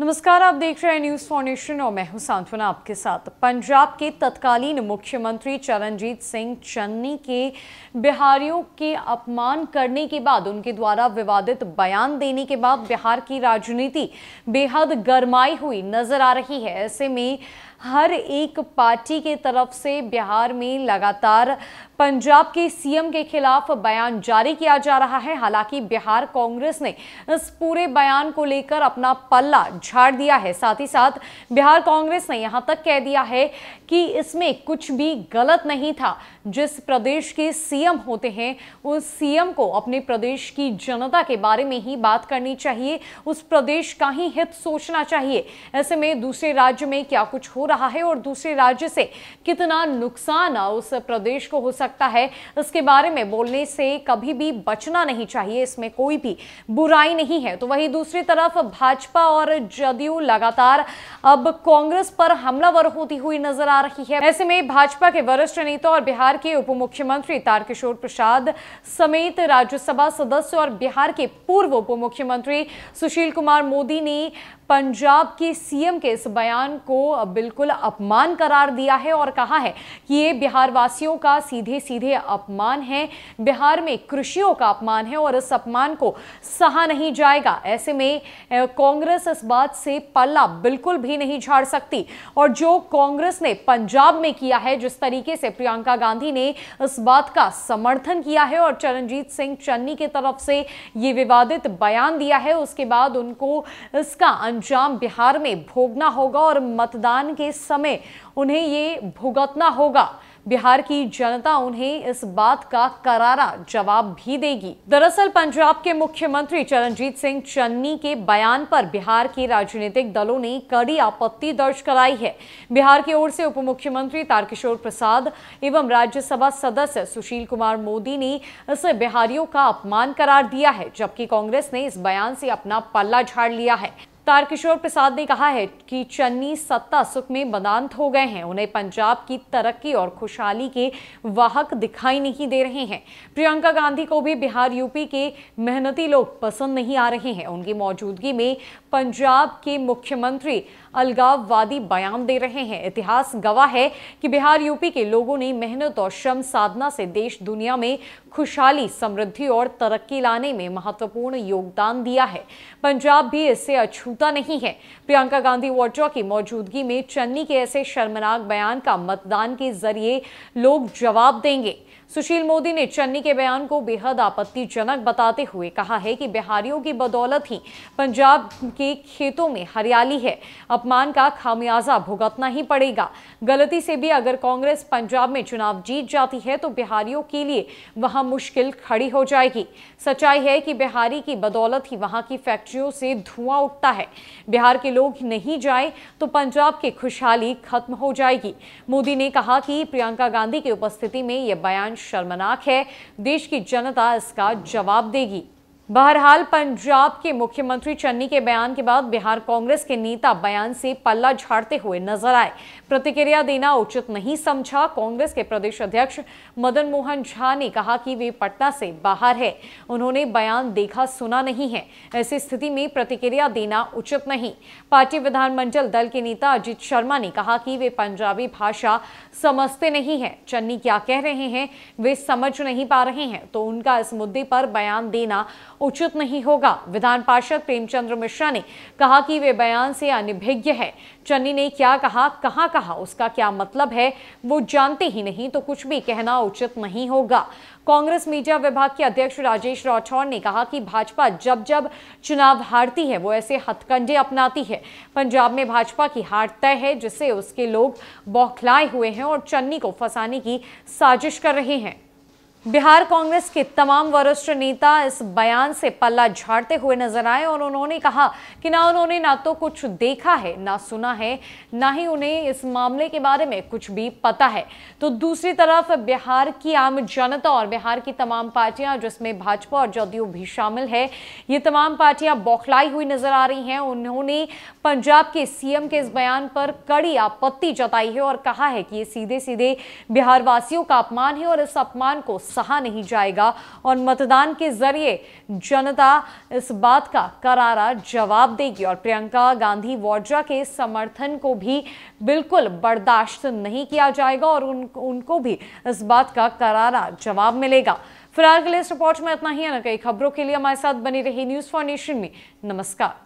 नमस्कार आप देख रहे हैं न्यूज फाउंडेशन और मैं हूं सांत्वना आपके साथ पंजाब के तत्कालीन मुख्यमंत्री चरणजीत सिंह चन्नी के बिहारियों के अपमान करने के बाद उनके द्वारा विवादित बयान देने के बाद बिहार की राजनीति बेहद गरमाई हुई नजर आ रही है ऐसे में हर एक पार्टी के तरफ से बिहार में लगातार पंजाब के सीएम के खिलाफ बयान जारी किया जा रहा है हालांकि बिहार कांग्रेस ने इस पूरे बयान को लेकर अपना पल्ला झाड़ दिया है साथ ही साथ बिहार कांग्रेस ने यहां तक कह दिया है कि इसमें कुछ भी गलत नहीं था जिस प्रदेश के सीएम होते हैं उस सीएम को अपने प्रदेश की जनता के बारे में ही बात करनी चाहिए उस प्रदेश का ही हित सोचना चाहिए ऐसे में दूसरे राज्य में क्या कुछ हो रहा है और दूसरे राज्य से कितना नुकसान उस प्रदेश को हो सकता है इसके बारे में बोलने से कभी भी बचना नहीं चाहिए इसमें कोई भी बुराई नहीं है तो वही दूसरी तरफ भाजपा और जदयू लगातार अब कांग्रेस पर हमलावर होती हुई नजर आ रही है ऐसे में भाजपा के वरिष्ठ नेता और बिहार बिहार के उप मुख्यमंत्री तारकिशोर प्रसाद समेत राज्यसभा सदस्य और बिहार के पूर्व उप मुख्यमंत्री सुशील कुमार मोदी ने पंजाब के सीएम के इस बयान को बिल्कुल अपमान करार दिया है और कहा है कि ये बिहार वासियों का सीधे सीधे अपमान है बिहार में कृषियों का अपमान है और इस अपमान को सहा नहीं जाएगा ऐसे में कांग्रेस इस बात से पल्ला बिल्कुल भी नहीं झाड़ सकती और जो कांग्रेस ने पंजाब में किया है जिस तरीके से प्रियंका गांधी ने इस बात का समर्थन किया है और चरणजीत सिंह चन्नी की तरफ से ये विवादित बयान दिया है उसके बाद उनको इसका अंजाम बिहार में भोगना होगा और मतदान के समय उन्हें ये भुगतना होगा बिहार की जनता उन्हें इस बात का करारा जवाब भी देगी दरअसल पंजाब के मुख्यमंत्री चरणजीत सिंह चन्नी के बयान पर बिहार के राजनीतिक दलों ने कड़ी आपत्ति दर्ज कराई है बिहार की ओर से उप मुख्यमंत्री तारकिशोर प्रसाद एवं राज्यसभा सदस्य सुशील कुमार मोदी ने इसे बिहारियों का अपमान करार दिया है जबकि कांग्रेस ने इस बयान से अपना पल्ला झाड़ लिया है तारकिशोर प्रसाद ने कहा है कि चन्नी सत्ता सुख में बदांत हो गए हैं उन्हें पंजाब की तरक्की और खुशहाली के वाहक दिखाई नहीं दे रहे हैं प्रियंका गांधी को भी बिहार यूपी के मेहनती लोग पसंद नहीं आ रहे हैं उनकी मौजूदगी में पंजाब के मुख्यमंत्री अलगाववादी बयान दे रहे हैं इतिहास गवाह है कि बिहार यूपी के लोगों ने मेहनत और श्रम साधना से देश दुनिया में खुशहाली समृद्धि और तरक्की लाने में महत्वपूर्ण योगदान दिया है पंजाब भी इससे अछूत मुद्दा नहीं है प्रियंका गांधी वाड्रा की मौजूदगी में चन्नी के ऐसे शर्मनाक बयान का मतदान के जरिए लोग जवाब देंगे सुशील मोदी ने चन्नी के बयान को बेहद आपत्तिजनक बताते हुए कहा है कि बिहारियों की बदौलत ही पंजाब के खेतों में हरियाली है अपमान का खामियाजा भुगतना ही पड़ेगा गलती से भी अगर कांग्रेस पंजाब में चुनाव जीत जाती है तो बिहारियों के लिए वहां मुश्किल खड़ी हो जाएगी सच्चाई है कि बिहारी की बदौलत ही वहां की फैक्ट्रियों से धुआं उठता है जाए बिहार के लोग नहीं जाए तो पंजाब की खुशहाली खत्म हो जाएगी मोदी ने कहा कि प्रियंका गांधी की उपस्थिति में यह बयान शर्मनाक है देश की जनता इसका जवाब देगी बहरहाल पंजाब के मुख्यमंत्री चन्नी के बयान के बाद बिहार कांग्रेस के नेता बयान से पल्ला झाड़ते हुए नजर आए प्रतिक्रिया देना उचित नहीं समझा कांग्रेस के प्रदेश अध्यक्ष मदन मोहन झा ने कहा कि वे पटना से बाहर है उन्होंने बयान देखा सुना नहीं है ऐसी स्थिति में प्रतिक्रिया देना उचित नहीं पार्टी विधानमंडल दल के नेता अजित शर्मा ने कहा कि वे पंजाबी भाषा समझते नहीं है चन्नी क्या कह रहे हैं वे समझ नहीं पा रहे हैं तो उनका इस मुद्दे पर बयान देना उचित नहीं होगा विधान पार्षद प्रेमचंद्र मिश्रा ने कहा कि वे बयान से अनिभिज्ञ है चन्नी ने क्या कहा कहाँ कहा उसका क्या मतलब है वो जानते ही नहीं तो कुछ भी कहना उचित नहीं होगा कांग्रेस मीडिया विभाग के अध्यक्ष राजेश राठौर ने कहा कि भाजपा जब जब चुनाव हारती है वो ऐसे हथकंडे अपनाती है पंजाब में भाजपा की हार तय है जिससे उसके लोग बौखलाए हुए हैं और चन्नी को फंसाने की साजिश कर रहे हैं बिहार कांग्रेस के तमाम वरिष्ठ नेता इस बयान से पल्ला झाड़ते हुए नजर आए और उन्होंने कहा कि ना उन्होंने ना तो कुछ देखा है ना सुना है ना ही उन्हें इस मामले के बारे में कुछ भी पता है तो दूसरी तरफ बिहार की आम जनता और बिहार की तमाम पार्टियां जिसमें भाजपा और जदयू भी शामिल है ये तमाम पार्टियां बौखलाई हुई नजर आ रही हैं उन्होंने पंजाब के सीएम के इस बयान पर कड़ी आपत्ति जताई है और कहा है कि ये सीधे सीधे बिहार वासियों का अपमान है और इस अपमान को सहा नहीं जाएगा और मतदान के जरिए जनता इस बात का करारा जवाब देगी और प्रियंका गांधी वाड्रा के समर्थन को भी बिल्कुल बर्दाश्त नहीं किया जाएगा और उन, उनको भी इस बात का करारा जवाब मिलेगा फिलहाल के लिए इस रिपोर्ट में इतना ही है ना कई खबरों के लिए हमारे साथ बनी रही न्यूज फॉर नेशन में नमस्कार